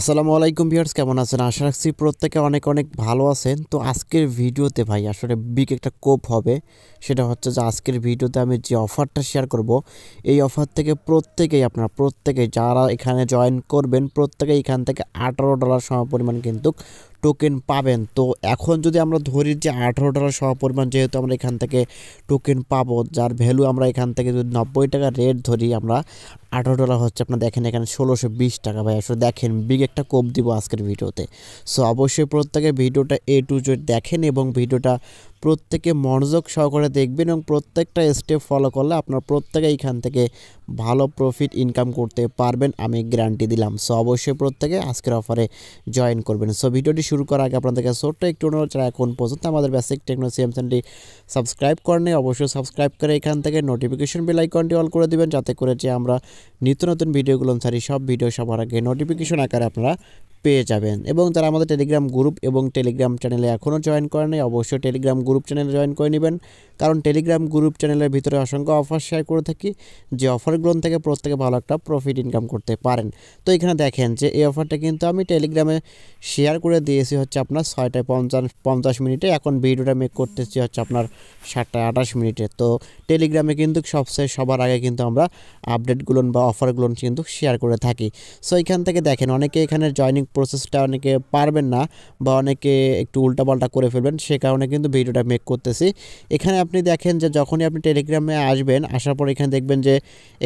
আসসালামু আলাইকুম ভিউয়ার্স কেমন আছেন আশা রাখছি প্রত্যেকে অনেক অনেক ভালো আছেন তো আজকের ভিডিওতে ভাই আসলে বিগ একটা কোপ হবে সেটা হচ্ছে যে আজকের ভিডিওতে আমি যে অফারটা শেয়ার করব এই অফার থেকে প্রত্যেকেই আপনারা প্রত্যেকেই যারা এখানে জয়েন করবেন প্রত্যেকেই এখান থেকে আঠারো ডলার সম পরিমাণ কিন্তু টোকেন পাবেন তো এখন যদি আমরা ধরি যে আঠারো ডলার সহ পরিমাণ যেহেতু আমরা এখান থেকে টোকেন পাবো যার ভ্যালু আমরা এখান থেকে যদি নব্বই টাকা রেট ধরি আমরা আঠারো ডলার হচ্ছে আপনার দেখেন এখানে ষোলোশো বিশ টাকা ভাই আসলে দেখেন বিগ একটা কোপ দিব আজকের ভিডিওতে সো অবশ্যই প্রত্যেকে ভিডিওটা এ টু জেড দেখেন এবং ভিডিওটা প্রত্যেকে মনোযোগ সহকারে দেখবেন এবং প্রত্যেকটা স্টেপ ফলো করলে আপনার প্রত্যেকে এইখান থেকে ভালো প্রফিট ইনকাম করতে পারবেন আমি গ্যারান্টি দিলাম সো অবশ্যই প্রত্যেকে আজকের অফারে জয়েন করবেন সো ভিডিওটি শুরু করার আগে আপনাদেরকে ছোট্ট একটু অনুরোধ যারা এখন পর্যন্ত আমাদের basic techno CM subscribe subscribe নেই অবশ্যই সাবস্ক্রাইব করে এখান থেকে নোটিফিকেশন বেল আইকনটি অল করে দেবেন যাতে করে যে আমরা নিত্য নতুন ভিডিওগুলো ছাড়ি সব ভিডিও সবার আগে নোটিফিকেশন আকারে আপনারা পেয়ে যাবেন এবং তারা আমাদের টেলিগ্রাম গ্রুপ এবং টেলিগ্রাম চ্যানেলে এখনও জয়েন করেন অবশ্যই টেলিগ্রাম গ্রুপ চ্যানেলে জয়েন করে নেবেন কারণ টেলিগ্রাম গ্রুপ চ্যানেলের ভিতরে অসংখ্য অফার শেয়ার করে থাকি যে অফারগুলো থেকে প্রত্যেকে ভালো একটা প্রফিট ইনকাম করতে পারেন তো এখানে দেখেন যে এই অফারটা কিন্তু আমি টেলিগ্রামে শেয়ার করে দিয়েছি হচ্ছে আপনার ছয়টায় পঞ্চাশ পঞ্চাশ মিনিটে এখন ভিডিওটা মেক করতেছি হচ্ছে আপনার সাতটায় আঠাশ মিনিটে তো টেলিগ্রামে কিন্তু সবচেয়ে সবার আগে কিন্তু আমরা আপডেটগুলো বা অফারগুলো কিন্তু শেয়ার করে থাকি সো এখান থেকে দেখেন অনেকে এখানে জয়নিং প্রসেসটা অনেকে পারবেন না বা অনেকে একটু উল্টাপাল্টা করে ফেলবেন সে কারণে কিন্তু ভিডিওটা মেক করতেছি এখানে আপনি দেখেন যে যখনই আপনি টেলিগ্রামে আসবেন আসার পর এখানে দেখবেন যে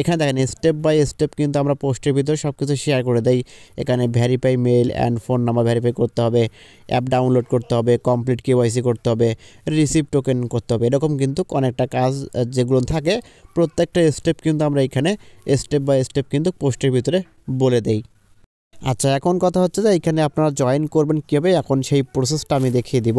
এখানে দেখেন স্টেপ বাই স্টেপ কিন্তু আমরা পোস্টের ভিতরে সব কিছু শেয়ার করে দেই এখানে verify mail and phone number verify করতে হবে অ্যাপ ডাউনলোড করতে হবে কমপ্লিট কেওয়াইসি করতে হবে রিসিভ টোকেন করতে হবে এরকম কিন্তু অনেকটা কাজ যেগুলো থাকে প্রত্যেকটা স্টেপ কিন্তু আমরা এখানে স্টেপ বাই স্টেপ কিন্তু পোস্টের ভিতরে বলে দেই আচ্ছা এখন কথা হচ্ছে যে এখানে আপনারা জয়েন করবেন কীভাবে এখন সেই প্রসেসটা আমি দেখিয়ে দিব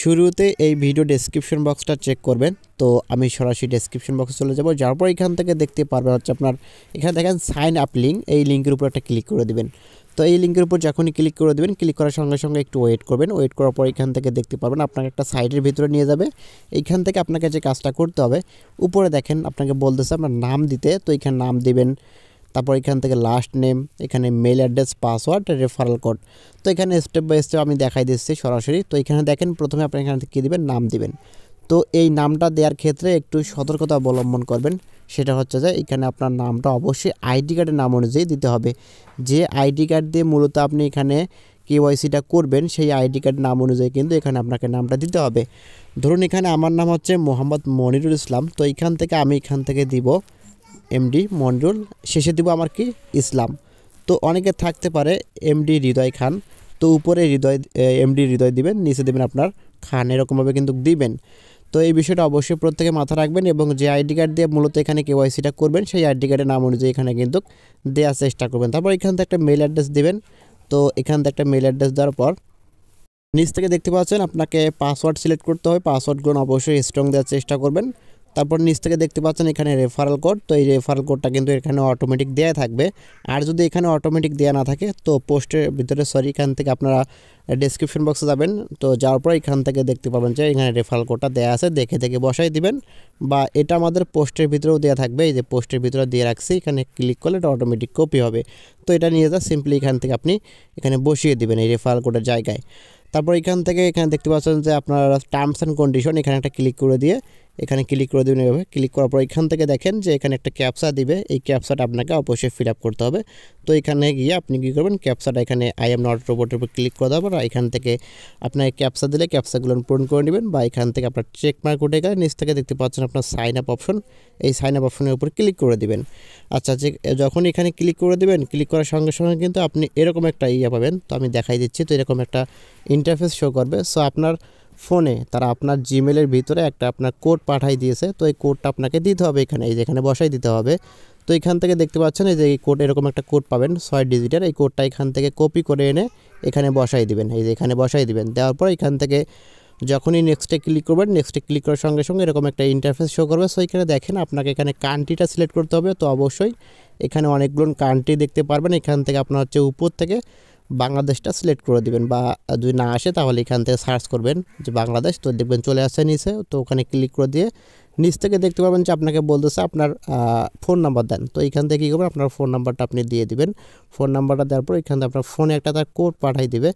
শুরুতে এই ভিডিও ডেসক্রিপশন বক্সটা চেক করবেন তো আমি সরাসরি ডেসক্রিপশন বক্সে চলে যাব যার পর এখান থেকে দেখতে পারবেন হচ্ছে আপনার এখানে দেখেন সাইন আপ লিঙ্ক এই লিঙ্কের উপর একটা ক্লিক করে দেবেন তো এই লিঙ্কের উপর যখনই ক্লিক করে দেবেন ক্লিক করার সঙ্গে সঙ্গে একটু ওয়েট করবেন ওয়েট করার পর এখান থেকে দেখতে পারবেন আপনাকে একটা সাইডের ভিতরে নিয়ে যাবে এইখান থেকে আপনাকে যে কাজটা করতে হবে উপরে দেখেন আপনাকে বলতেছে আপনার নাম দিতে তো এখানে নাম দিবেন তারপর এখান থেকে লাস্ট নেম এখানে mail address password referral code তো এখানে স্টেপ বাই স্টেপ আমি দেখাই দিচ্ছি সরাসরি তো এখানে দেখেন প্রথমে আপনি এখান থেকে কী দেবেন নাম দিবেন তো এই নামটা দেওয়ার ক্ষেত্রে একটু সতর্কতা অবলম্বন করবেন সেটা হচ্ছে যে এখানে আপনার নামটা অবশ্যই আইডি কার্ডের নাম অনুযায়ী দিতে হবে যে আইডি কার্ড দিয়ে মূলত আপনি এখানে কেওয়াইসিটা করবেন সেই আইডি কার্ডের নাম অনুযায়ী কিন্তু এখানে আপনাকে নামটা দিতে হবে ধরুন এখানে আমার নাম হচ্ছে মোহাম্মদ মনিরুল ইসলাম তো এখান থেকে আমি এখান থেকে দিব এমডি মন্ডল শেষে দিব আমার কি ইসলাম তো অনেকে থাকতে পারে এমডি হৃদয় খান তো উপরে হৃদয় এমডি হৃদয় দিবেন নিচে দেবেন আপনার খান এরকমভাবে কিন্তু দিবেন তো এই বিষয়টা অবশ্যই প্রত্যেকে মাথা রাখবেন এবং যে আইডি কার্ড দিয়ে মূলত এখানে কে কেওয়াইসিটা করবেন সেই আইডি কার্ডের নাম অনুযায়ী এখানে কিন্তু দেওয়ার চেষ্টা করবেন তারপর এখান থেকে একটা মেল অ্যাড্রেস দেবেন তো এখান থেকে একটা মেল অ্যাড্রেস দেওয়ার পর নিচ থেকে দেখতে পাচ্ছেন আপনাকে পাসওয়ার্ড সিলেক্ট করতে হবে পাসওয়ার্ডগুলো অবশ্যই স্ট্রং দেওয়ার চেষ্টা করবেন তারপর নিচ থেকে দেখতে পাচ্ছেন এখানে রেফারেল কোড তো এই রেফারেল কোডটা কিন্তু এখানে অটোমেটিক দেওয়া থাকবে আর যদি এখানে অটোমেটিক দেওয়া না থাকে তো পোস্টের ভিতরে সরি এখান থেকে আপনারা ডেসক্রিপশন বক্সে যাবেন তো যাওয়ার পর এখান থেকে দেখতে পাবেন যে এখানে রেফারেল কোডটা দেওয়া আছে দেখে দেখে বসাই দিবেন বা এটা আমাদের পোস্টের ভিতরেও দেওয়া থাকবে এই যে পোস্টের ভিতরে দিয়ে রাখছি এখানে ক্লিক করলে এটা অটোমেটিক কপি হবে তো এটা নিয়ে যা সিম্পলি এখান থেকে আপনি এখানে বসিয়ে দিবেন এই রেফারেল কোডের জায়গায় তারপর এখান থেকে এখানে দেখতে পাচ্ছেন যে আপনারা টার্মস অ্যান্ড কন্ডিশন এখানে একটা ক্লিক করে দিয়ে এখানে ক্লিক করে দেবেন এভাবে ক্লিক করার পর এখান থেকে দেখেন যে এখানে একটা ক্যাপসা দিবে এই ক্যাপসাটা আপনাকে অবশ্যই ফিল আপ করতে হবে তো এখানে গিয়ে আপনি কী করবেন ক্যাপসাটা এখানে আই এম নট রোবটের উপর ক্লিক করে দেওয়ার পর এখান থেকে আপনাকে ক্যাপসা দিলে ক্যাপসাগুলো পূরণ করে নেবেন বা এখান থেকে আপনার চেক মার্ক উঠে গেলে নিচ থেকে দেখতে পাচ্ছেন আপনার সাইন আপ অপশন এই সাইন আপ অপশনের উপর ক্লিক করে দিবেন আচ্ছা যে যখন এখানে ক্লিক করে দেবেন ক্লিক করার সঙ্গে সঙ্গে কিন্তু আপনি এরকম একটা ইয়ে পাবেন তো আমি দেখাই দিচ্ছি তো এরকম একটা ইন্টারফেস শো করবে সো আপনার ফোনে তারা আপনার জিমেলের ভিতরে একটা আপনার কোড পাঠাই দিয়েছে তো এই কোডটা আপনাকে দিতে হবে এখানে এই যে এখানে বসাই দিতে হবে তো এখান থেকে দেখতে পাচ্ছেন এই যে এই কোড এরকম একটা কোড পাবেন ছয় ডিজিটের এই কোডটা এখান থেকে কপি করে এনে এখানে বসাই দিবেন এই যে এখানে বসাই দিবেন দেওয়ার পর এখান থেকে যখনই নেক্সটে ক্লিক করবেন নেক্সটে ক্লিক করার সঙ্গে সঙ্গে এরকম একটা ইন্টারফেস শো করবে সো এখানে দেখেন আপনাকে এখানে কান্ট্রিটা সিলেক্ট করতে হবে তো অবশ্যই এখানে অনেকগুলো কান্ট্রি দেখতে পারবেন এখান থেকে আপনার হচ্ছে উপর থেকে বাংলাদেশটা সিলেক্ট করে দিবেন বা যদি না আসে তাহলে এখান থেকে সার্চ করবেন যে বাংলাদেশ তো দেখবেন চলে আসে নিচে তো ওখানে ক্লিক করে দিয়ে নিচ থেকে দেখতে পাবেন যে আপনাকে বলতেছে আপনার ফোন নাম্বার দেন তো এখান থেকে কী করবেন আপনার ফোন নাম্বারটা আপনি দিয়ে দিবেন ফোন নাম্বারটা দেওয়ার পর এখান থেকে আপনার ফোনে একটা তার কোড পাঠাই দিবে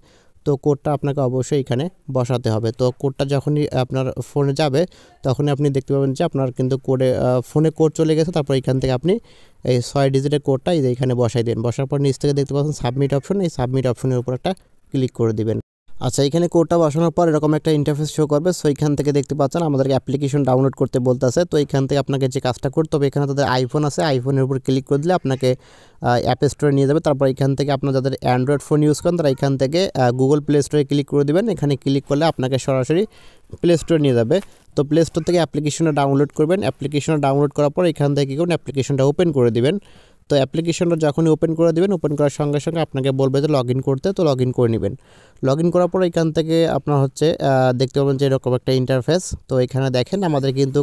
তো কোডটা আপনাকে অবশ্যই এখানে বসাতে হবে তো কোডটা যখনই আপনার ফোনে যাবে তখনই আপনি দেখতে পাবেন যে আপনার কিন্তু কোডে ফোনে কোড চলে গেছে তারপর এখান থেকে আপনি এই ছয় ডিজিটের কোডটা এইখানে বসাই দেন বসার পর নিচ থেকে দেখতে পাচ্ছেন সাবমিট অপশন এই সাবমিট অপশনের উপর একটা ক্লিক করে দিবেন আচ্ছা এখানে কোডটা বসানোর পর এরকম একটা ইন্টারফেস শো করবে সো এখান থেকে দেখতে পাচ্ছেন আমাদেরকে অ্যাপ্লিকেশন ডাউনলোড করতে বলতে আছে তো এখান থেকে আপনাকে যে কাজটা করতে হবে এখানে তাদের আইফোন আছে আইফোনের উপর ক্লিক করে দিলে আপনাকে অ্যাপ স্টোরে নিয়ে যাবে তারপর এখান থেকে আপনার যাদের অ্যান্ড্রয়েড ফোন ইউজ করেন তারা এখান থেকে গুগল প্লে স্টোরে ক্লিক করে দেবেন এখানে ক্লিক করলে আপনাকে সরাসরি প্লে স্টোরে নিয়ে যাবে তো প্লে স্টোর থেকে অ্যাপ্লিকেশনটা ডাউনলোড করবেন অ্যাপ্লিকেশনটা ডাউনলোড করার পর এখান থেকে কী করুন অ্যাপ্লিকেশনটা ওপেন করে দেবেন তো অ্যাপ্লিকেশনটা যখনই ওপেন করে দেবেন ওপেন করার সঙ্গে সঙ্গে আপনাকে বলবে যে লগ করতে তো লগ করে নেবেন লগ করার পর এখান থেকে আপনার হচ্ছে দেখতে পাবেন যে এরকম একটা ইন্টারফেস তো এখানে দেখেন আমাদের কিন্তু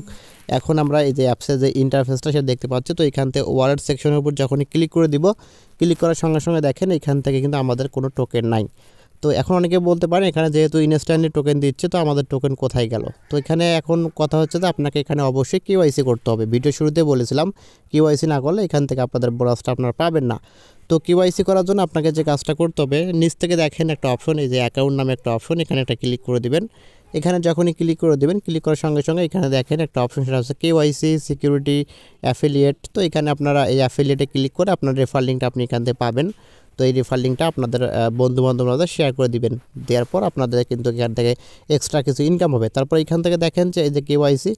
এখন আমরা এই যে অ্যাপসের যে ইন্টারফেসটা সেটা দেখতে পাচ্ছি তো এখান থেকে ওয়ালেট সেকশনের উপর যখনই ক্লিক করে দিব ক্লিক করার সঙ্গে সঙ্গে দেখেন এখান থেকে কিন্তু আমাদের কোনো টোকেন নাই তো এখন অনেকে বলতে পারেন এখানে যেহেতু ইনস্ট্যান্টলি টোকেন দিচ্ছে তো আমাদের টোকেন কোথায় গেল তো এখানে এখন কথা হচ্ছে যে আপনাকে এখানে অবশ্যই কেওয়াইসি করতে হবে ভিডিও শুরুতে বলেছিলাম কেওয়াইসি না করলে এখান থেকে আপনাদের বোনাসটা আপনারা পাবেন না তো কেওয়াইসি করার জন্য আপনাকে যে কাজটা করতে হবে নিচ থেকে দেখেন একটা অপশন এই যে অ্যাকাউন্ট নামে একটা অপশন এখানে একটা ক্লিক করে দেবেন এখানে যখনই ক্লিক করে দেবেন ক্লিক করার সঙ্গে সঙ্গে এখানে দেখেন একটা অপশন সেটা হচ্ছে কেওয়াইসি সিকিউরিটি অ্যাফিলিয়েট তো এখানে আপনারা এই অ্যাফিলিয়েটে ক্লিক করে আপনার রেফার লিঙ্কটা আপনি এখান থেকে পাবেন তো এই রেফার লিঙ্কটা আপনাদের বন্ধুবান্ধবরা শেয়ার করে দিবেন দেওয়ার পর আপনাদের কিন্তু এখান থেকে এক্সট্রা কিছু ইনকাম হবে তারপর এখান থেকে দেখেন যে এই যে কেওয়াইসি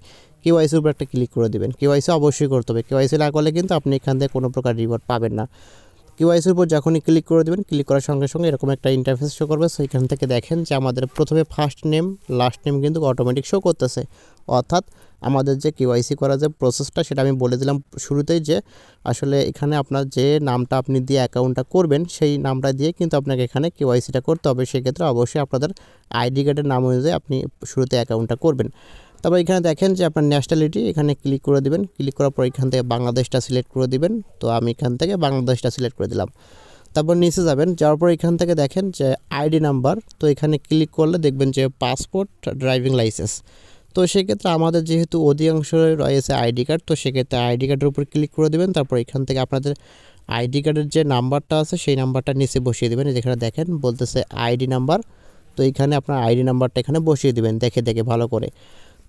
কেওয়াইসির উপর একটা ক্লিক করে দেবেন কেওয়াইসি অবশ্যই করতে হবে কেওয়াইসি না করলে কিন্তু আপনি এখান থেকে কোনো প্রকার রিওয়ার্ড পাবেন না কিউআইসির উপর যখনই ক্লিক করে দেবেন ক্লিক করার সঙ্গে সঙ্গে এরকম একটা ইন্টারফেস শো করবে সেইখান থেকে দেখেন যে আমাদের প্রথমে ফার্স্ট নেম লাস্ট নেম কিন্তু অটোমেটিক শো করতেছে অর্থাৎ আমাদের যে কেওয়াইসি করার যে প্রসেসটা সেটা আমি বলে দিলাম শুরুতেই যে আসলে এখানে আপনার যে নামটা আপনি দিয়ে অ্যাকাউন্টটা করবেন সেই নামটা দিয়ে কিন্তু আপনাকে এখানে কেওয়াইসিটা করতে হবে সেক্ষেত্রে অবশ্যই আপনাদের আইডি কার্ডের নাম অনুযায়ী আপনি শুরুতে অ্যাকাউন্টটা করবেন তারপর এখানে দেখেন যে আপনার ন্যাশনালিটি এখানে ক্লিক করে দিবেন ক্লিক করার পর এখান থেকে বাংলাদেশটা সিলেক্ট করে দিবেন তো আমি এখান থেকে বাংলাদেশটা সিলেক্ট করে দিলাম তারপর নিচে যাবেন যাওয়ার পর এখান থেকে দেখেন যে আইডি নাম্বার তো এখানে ক্লিক করলে দেখবেন যে পাসপোর্ট ড্রাইভিং লাইসেন্স তো সেক্ষেত্রে আমাদের যেহেতু অধিকাংশ রয়েছে আইডি কার্ড তো সেক্ষেত্রে আইডি কার্ডের উপর ক্লিক করে দেবেন তারপর এখান থেকে আপনাদের আইডি কার্ডের যে নাম্বারটা আছে সেই নাম্বারটা নিচে বসিয়ে দেবেন যেখানে দেখেন বলতেছে আইডি নাম্বার তো এখানে আপনার আইডি নাম্বারটা এখানে বসিয়ে দেবেন দেখে দেখে ভালো করে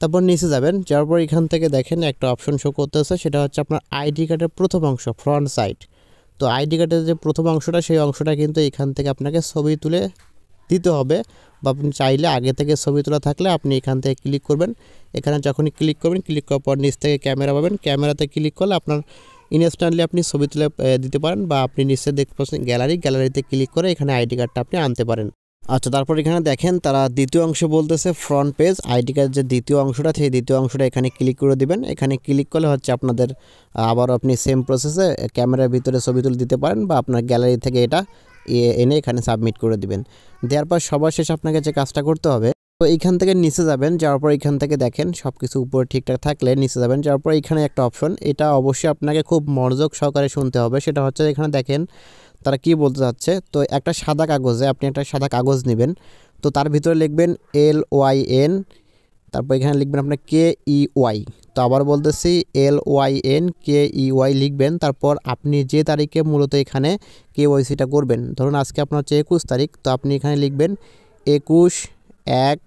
তারপর নিচে যাবেন যাওয়ার পর এখান থেকে দেখেন একটা অপশন শো করতেছে সেটা হচ্ছে আপনার আইডি কার্ডের প্রথম অংশ ফ্রন্ট সাইড তো আইডি কার্ডের যে প্রথম অংশটা সেই অংশটা কিন্তু এখান থেকে আপনাকে ছবি তুলে দিতে হবে বা আপনি চাইলে আগে থেকে ছবি তোলা থাকলে আপনি এখান থেকে ক্লিক করবেন এখানে যখনই ক্লিক করবেন ক্লিক করার পর নিচ থেকে ক্যামেরা পাবেন ক্যামেরাতে ক্লিক করলে আপনার ইনস্ট্যান্টলি আপনি ছবি তুলে দিতে পারেন বা আপনি নিচে দেখতে পাচ্ছেন গ্যালারি গ্যালারিতে ক্লিক করে এখানে আইডি কার্ডটা আপনি আনতে পারেন আচ্ছা তারপর এখানে দেখেন তারা দ্বিতীয় অংশ বলতেছে ফ্রন্ট পেজ আইডি কার্ড যে দ্বিতীয় অংশটা সেই দ্বিতীয় অংশটা এখানে ক্লিক করে দিবেন এখানে ক্লিক করলে হচ্ছে আপনাদের আবার আপনি সেম প্রসেসে ক্যামেরার ভিতরে ছবি তুলে দিতে পারেন বা আপনার গ্যালারি থেকে এটা এনে এখানে সাবমিট করে দিবেন দেওয়ার পর সবার শেষে আপনাকে যে কাজটা করতে হবে তো এইখান থেকে নিচে যাবেন যাওয়ার পর এখান থেকে দেখেন সব কিছু উপরে ঠিকঠাক থাকলে নিচে যাবেন যাওয়ার পর এখানে একটা অপশন এটা অবশ্যই আপনাকে খুব মনোযোগ সহকারে শুনতে হবে সেটা হচ্ছে এখানে দেখেন তারা কি বলতে চাচ্ছে তো একটা সাদা কাগজে আপনি একটা সাদা কাগজ নেবেন তো তার ভিতরে লিখবেন এল ওয়াই এন তারপর এখানে লিখবেন আপনার কে ই ওয়াই তো আবার বলতেছি L Y N K E Y লিখবেন তারপর আপনি যে তারিখে মূলত এখানে কে ওয়াইসিটা করবেন ধরুন আজকে আপনার হচ্ছে একুশ তারিখ তো আপনি এখানে লিখবেন একুশ এক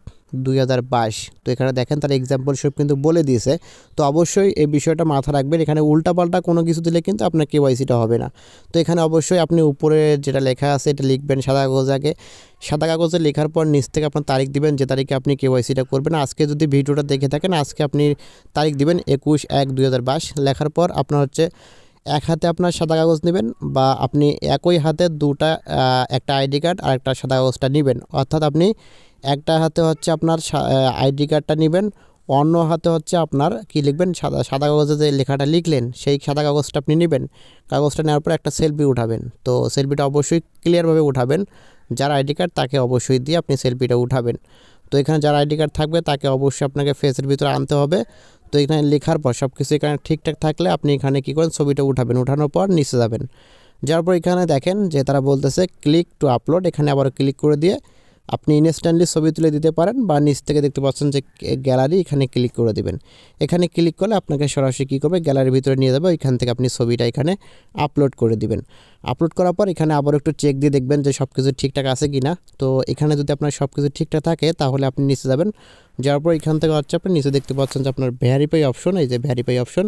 দুই তো এখানে দেখেন তার এক্সাম্পল সব কিন্তু বলে দিয়েছে তো অবশ্যই এই বিষয়টা মাথা রাখবেন এখানে উল্টাপাল্টা কোনো কিছু দিলে কিন্তু আপনার কেওয়াইসিটা হবে না তো এখানে অবশ্যই আপনি উপরে যেটা লেখা আছে এটা লিখবেন সাদা আগে সাদা কাগজে লেখার পর নিচ থেকে আপনার তারিখ দিবেন যে তারিখে আপনি কেওয়াইসিটা করবেন আজকে যদি ভিডিওটা দেখে থাকেন আজকে আপনি তারিখ দিবেন একুশ এক দুই লেখার পর আপনার হচ্ছে এক হাতে আপনার সাদা কাগজ নেবেন বা আপনি একই হাতে দুটা একটা আইডি কার্ড আর একটা সাদা কাগজটা নেবেন অর্থাৎ আপনি একটা হাতে হচ্ছে আপনার আইডি কার্ডটা নেবেন অন্য হাতে হচ্ছে আপনার কি লিখবেন সাদা সাদা কাগজে যে লেখাটা লিখলেন সেই সাদা কাগজটা আপনি নেবেন কাগজটা নেওয়ার পর একটা সেলফি উঠাবেন তো সেলফিটা অবশ্যই ক্লিয়ারভাবে উঠাবেন যার আইডি কার্ড তাকে অবশ্যই দিয়ে আপনি সেলফিটা উঠাবেন তো এখানে যার আইডি কার্ড থাকবে তাকে অবশ্যই আপনাকে ফেসের ভিতরে আনতে হবে তো এখানে লেখার পর সব কিছু এখানে ঠিকঠাক থাকলে আপনি এখানে কী করেন ছবিটা উঠাবেন উঠানোর পর নিচে যাবেন যার পর এখানে দেখেন যে তারা বলতেছে ক্লিক টু আপলোড এখানে আবার ক্লিক করে দিয়ে আপনি ইনস্ট্যান্টলি ছবি তুলে দিতে পারেন বা নিচ থেকে দেখতে পাচ্ছেন যে গ্যালারি এখানে ক্লিক করে দেবেন এখানে ক্লিক করলে আপনাকে সরাসরি কী করবে গ্যালারির ভিতরে নিয়ে যাবে ওইখান থেকে আপনি ছবিটা এখানে আপলোড করে দিবেন আপলোড করার পর এখানে আবার একটু চেক দিয়ে দেখবেন যে সব কিছু ঠিকঠাক আছে কি না তো এখানে যদি আপনার সব কিছু ঠিকঠাক থাকে তাহলে আপনি নিচে যাবেন যাওয়ার পর এখান থেকে হচ্ছে আপনি নিচে দেখতে পাচ্ছেন যে আপনার ভ্যারিফাই অপশন এই যে ভ্যারিফাই অপশন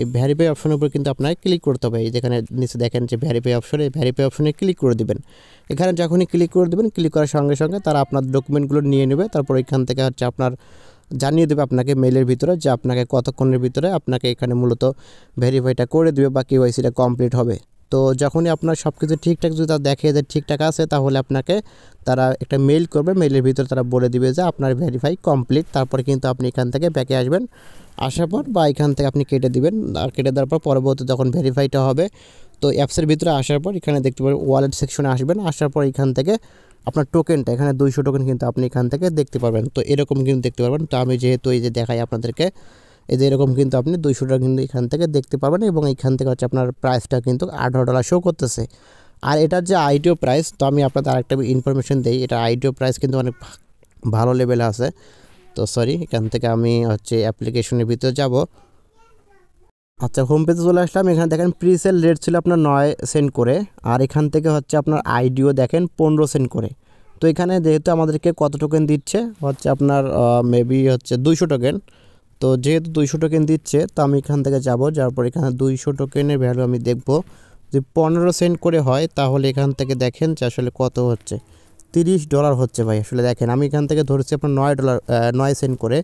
এই ভ্যারিফাই অপশনের উপর কিন্তু আপনাকে ক্লিক করতে হবে যেখানে নিচে দেখেন যে ভ্যারিফাই অপশন এই ভ্যারিফাই অপশনে ক্লিক করে দেবেন এখানে যখনই ক্লিক করে দেবেন ক্লিক করার সঙ্গে সঙ্গে তারা আপনার ডকুমেন্টগুলো নিয়ে নেবে তারপর এখান থেকে হচ্ছে আপনার জানিয়ে দেবে আপনাকে মেলের ভিতরে যে আপনাকে কতক্ষণের ভিতরে আপনাকে এখানে মূলত ভেরিফাইটা করে দেবে বা কেওয়াইসিটা কমপ্লিট হবে তো যখনই আপনার সব কিছু ঠিকঠাক যদি তারা দেখে যে ঠিকঠাক আছে তাহলে আপনাকে তারা একটা মেইল করবে মেইলের ভিতরে তারা বলে দিবে যে আপনার ভেরিফাই কমপ্লিট তারপরে কিন্তু আপনি এখান থেকে ব্যাকে আসবেন আসার পর বা এখান থেকে আপনি কেটে দিবেন আর কেটে দেওয়ার পর পরবর্তী যখন ভেরিফাইটা হবে তো অ্যাপসের ভিতরে আসার পর এখানে দেখতে পাবেন ওয়ালেট সেকশনে আসবেন আসার পর এখান থেকে আপনার টোকেনটা এখানে দুইশো টোকেন কিন্তু আপনি এখান থেকে দেখতে পারবেন তো এরকম কিন্তু দেখতে পারবেন তো আমি যেহেতু এই যে দেখাই আপনাদেরকে এই যে এরকম কিন্তু আপনি দুইশো টাকা কিন্তু এখান থেকে দেখতে পারবেন এবং এখান থেকে হচ্ছে আপনার প্রাইসটা কিন্তু আঠারো ডলার শো করতেছে আর এটার যে আইডিও প্রাইস তো আমি আপনাদের আরেকটা ইনফরমেশন দিই এটা আইডিও প্রাইস কিন্তু অনেক ভালো লেভেলে আছে তো সরি এখান থেকে আমি হচ্ছে অ্যাপ্লিকেশনের ভিতরে যাব আচ্ছা হোম পেজে চলে আসলাম এখানে দেখেন প্রিসেল রেট ছিল আপনার নয় সেন্ট করে আর এখান থেকে হচ্ছে আপনার আইডিও দেখেন পনেরো সেন্ট করে তো এখানে যেহেতু আমাদেরকে কত টোকেন দিচ্ছে হচ্ছে আপনার মেবি হচ্ছে দুইশো টোকেন তো যেহেতু দুইশো টোকেন দিচ্ছে তো আমি এখান থেকে যাব যার পর এখানে দুইশো টোকেনের ভ্যালু আমি দেখব যদি পনেরো সেন্ট করে হয় তাহলে এখান থেকে দেখেন যে আসলে কত হচ্ছে তিরিশ ডলার হচ্ছে ভাই আসলে দেখেন আমি এখান থেকে ধরছি আপনার নয় ডলার নয় সেন্ট করে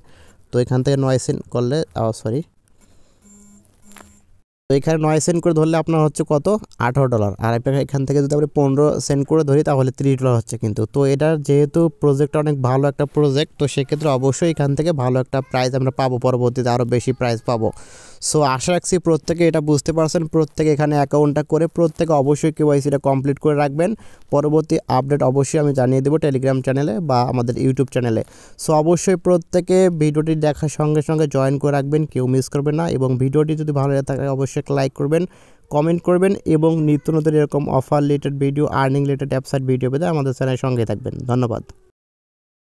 তো এখান থেকে নয় সেন্ট করলে সরি তো এখানে নয় সেন্ট করে ধরলে আপনার হচ্ছে কত আঠারো ডলার আর এখান থেকে যদি আপনি পনেরো সেন্ট করে ধরি তাহলে ত্রিশ ডলার হচ্ছে কিন্তু তো এটার যেহেতু প্রজেক্টটা অনেক ভালো একটা প্রজেক্ট তো সেক্ষেত্রে অবশ্যই এখান থেকে ভালো একটা প্রাইজ আমরা পাবো পরবর্তীতে আরও বেশি প্রাইজ পাবো সো আশা রাখছি প্রত্যেকে এটা বুঝতে পারছেন প্রত্যেকে এখানে অ্যাকাউন্টটা করে প্রত্যেকে অবশ্যই আইসিটা কমপ্লিট করে রাখবেন পরবর্তী আপডেট অবশ্যই আমি জানিয়ে দেবো টেলিগ্রাম চ্যানেলে বা আমাদের ইউটিউব চ্যানেলে সো অবশ্যই প্রত্যেকে ভিডিওটি দেখার সঙ্গে সঙ্গে জয়েন করে রাখবেন কেউ মিস করবে না এবং ভিডিওটি যদি ভালো লাগে থাকে অবশ্যই অবশ্যই একটা লাইক করবেন কমেন্ট করবেন এবং নিত্য নতুন এরকম offer related video earning related app site video পেতে আমাদের চ্যানেল সঙ্গে থাকবেন ধন্যবাদ